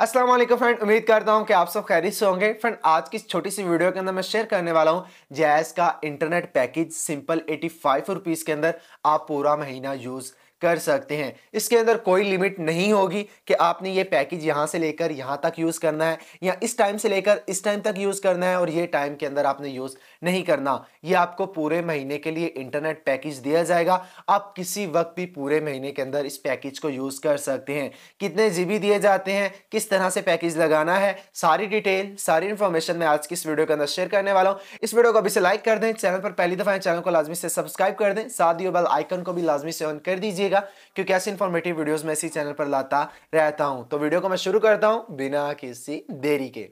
Aslam friend उम्मीद करता हूँ कि आप सब खैरियत से होंगे फ्रेंड आज की छोटी सी वीडियो के अंदर मैं शेयर करने वाला हूँ जैस का internet package simple eighty five rupees के अंदर आप पूरा महीना यूज़ कर सकते हैं इसके अंदर कोई लिमिट नहीं होगी कि आपने ये पैकेज यहाँ से लेकर यहाँ तक यूज़ करना है या इस टाइम से लेकर इस टाइम तक यूज़ करना है और ये टाइम के अंदर आपने यूज़ नहीं करना ये आपको पूरे महीने के लिए इंटरनेट पैकेज दिया जाएगा आप किसी वक्त भी पूरे महीने के अंदर इस पैकेज को यूज़ कर सकते हैं कितने जी दिए जाते हैं किस तरह से पैकेज लगाना है सारी डिटेल सारी इन्फॉर्मेशन मैं आज की इस वीडियो के अंदर शेयर करने वाला हूँ इस वीडियो को अभी से लाइक कर दें चैनल पर पहली दफ़ा चैनल को लाजमी से सब्सक्राइब कर दें साथ ही बल आइकन को भी लाजमी से ऑन कर दीजिए जाइएगा क्योंकि ऐसे इन्फॉर्मेटिव वीडियोस मैं इसी चैनल पर लाता रहता हूँ तो वीडियो को मैं शुरू करता हूँ बिना किसी देरी के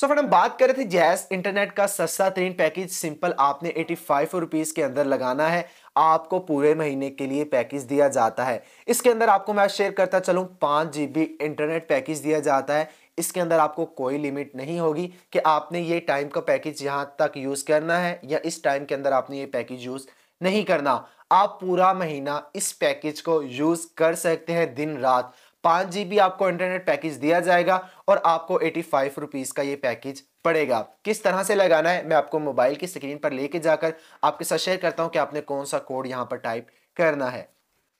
सो फ्रेंड हम बात कर रहे थे जैस इंटरनेट का सस्ता तरीन पैकेज सिंपल आपने एटी फाइव रुपीज़ के अंदर लगाना है आपको पूरे महीने के लिए पैकेज दिया जाता है इसके अंदर आपको मैं शेयर करता चलूँ पाँच जी इंटरनेट पैकेज दिया जाता है इसके अंदर आपको कोई लिमिट नहीं होगी कि आपने ये टाइम का पैकेज यहाँ तक यूज़ करना है या इस टाइम के अंदर आपने ये पैकेज यूज़ नहीं करना आप पूरा महीना इस पैकेज को यूज कर सकते हैं दिन रात पाँच जी आपको इंटरनेट पैकेज दिया जाएगा और आपको एटी फाइव रुपीज़ का ये पैकेज पड़ेगा किस तरह से लगाना है मैं आपको मोबाइल की स्क्रीन पर लेके जाकर आपके साथ शेयर करता हूँ कि आपने कौन सा कोड यहाँ पर टाइप करना है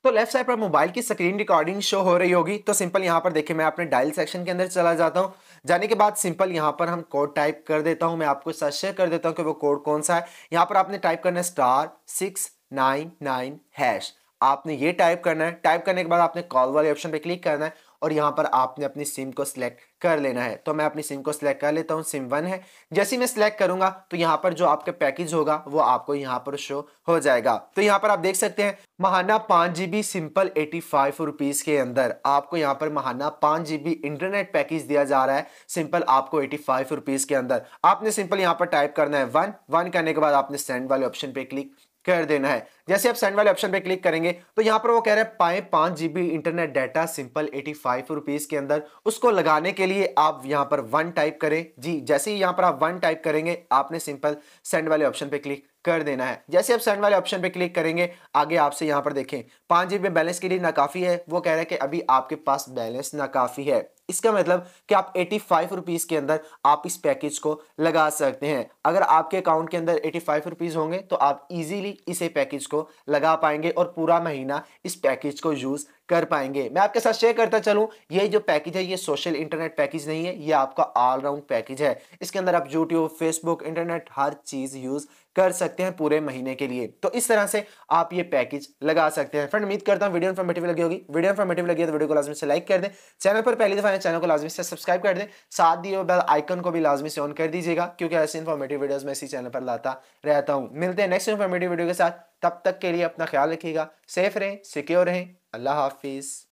तो लेफ्ट साइड पर मोबाइल की स्क्रीन रिकॉर्डिंग शो हो रही होगी तो सिंपल यहाँ पर देखिए मैं अपने डायल सेक्शन के अंदर चला जाता हूँ जाने के बाद सिंपल यहाँ पर हम कोड टाइप कर देता हूँ मैं आपको साथ शेयर कर देता हूँ कि वो कोड कौन सा है यहाँ पर आपने टाइप करना है star six nine nine hash आपने ये टाइप करना है टाइप करने के बाद आपने कॉल वाले ऑप्शन पर क्लिक करना है और यहाँ पर आपने अपनी सिम को सिलेक्ट कर लेना है तो मैं अपनी सिम को सिलेक्ट कर लेता हूँ सिम वन है जैसे मैं सिलेक्ट करूंगा तो यहाँ पर जो आपका पैकेज होगा वो आपको यहाँ पर शो हो जाएगा तो यहाँ पर आप देख सकते हैं महाना पाँच GB simple eighty five rupees के अंदर आपको यहाँ पर महाना पाँच जीबी इंटरनेट पैकेज दिया जा रहा है सिंपल आपको एटी फाइव रुपीज़ के अंदर आपने सिंपल यहाँ पर टाइप करना है वन वन करने के बाद आपने सेंड वाले ऑप्शन पे क्लिक कर देना है जैसे आप सेंड वाले ऑप्शन पे क्लिक करेंगे तो यहाँ पर वो कह रहे हैं पाए पाँच GB internet data simple eighty five rupees के अंदर उसको लगाने के लिए आप यहाँ पर वन टाइप करें जी जैसे ही यहाँ पर आप वन टाइप करेंगे आपने सिंपल सेंड वाले ऑप्शन पे क्लिक कर देना है जैसे आप सेंड वाले ऑप्शन पे क्लिक करेंगे आगे आपसे यहाँ पर देखें पाँच जीबी बैलेंस के लिए नाकाफ़ी है वो कह रहे हैं कि अभी आपके पास बैलेंस नाकाफ़ी है इसका मतलब कि आप एटी फाइव रुपीज़ के अंदर आप इस पैकेज को लगा सकते हैं अगर आपके अकाउंट के अंदर एटी फाइव रुपीज़ होंगे तो आप इजीली इसे पैकेज को लगा पाएंगे और पूरा महीना इस पैकेज को यूज़ कर पाएंगे मैं आपके साथ शेयर करता चलूं ये जो पैकेज है ये सोशल इंटरनेट पैकेज नहीं है ये आपका ऑलराउंड पैकेज है इसके अंदर आप यूट्यूब फेसबुक इंटरनेट हर चीज़ यूज़ कर सकते हैं पूरे महीने के लिए तो इस तरह से आप ये पैकेज लगा सकते हैं फ्रेंड उम्मीद करता हूँ वीडियो इन्फॉर्मेटिव लगी होगी वीडियो इन्फॉर्मेटिव लगी है तो वीडियो को लाइक कर दें चैनल पर पहली दफा है चैनल को लाजमी से सब्सक्राइब कर दें साथ दिए बेल आइकन को भी लाजमी से ऑन कर दीजिएगा क्योंकि ऐसे इन्फॉर्मेटिव वीडियोज मैं इसी चैनल पर लाता रहता हूँ मिलते हैं नेक्स्ट इन्फॉर्मेटिव वीडियो के साथ तब तक के लिए अपना ख्याल रखिएगा सेफ रहें सिक्योर रहें अल्लाह हाफिज़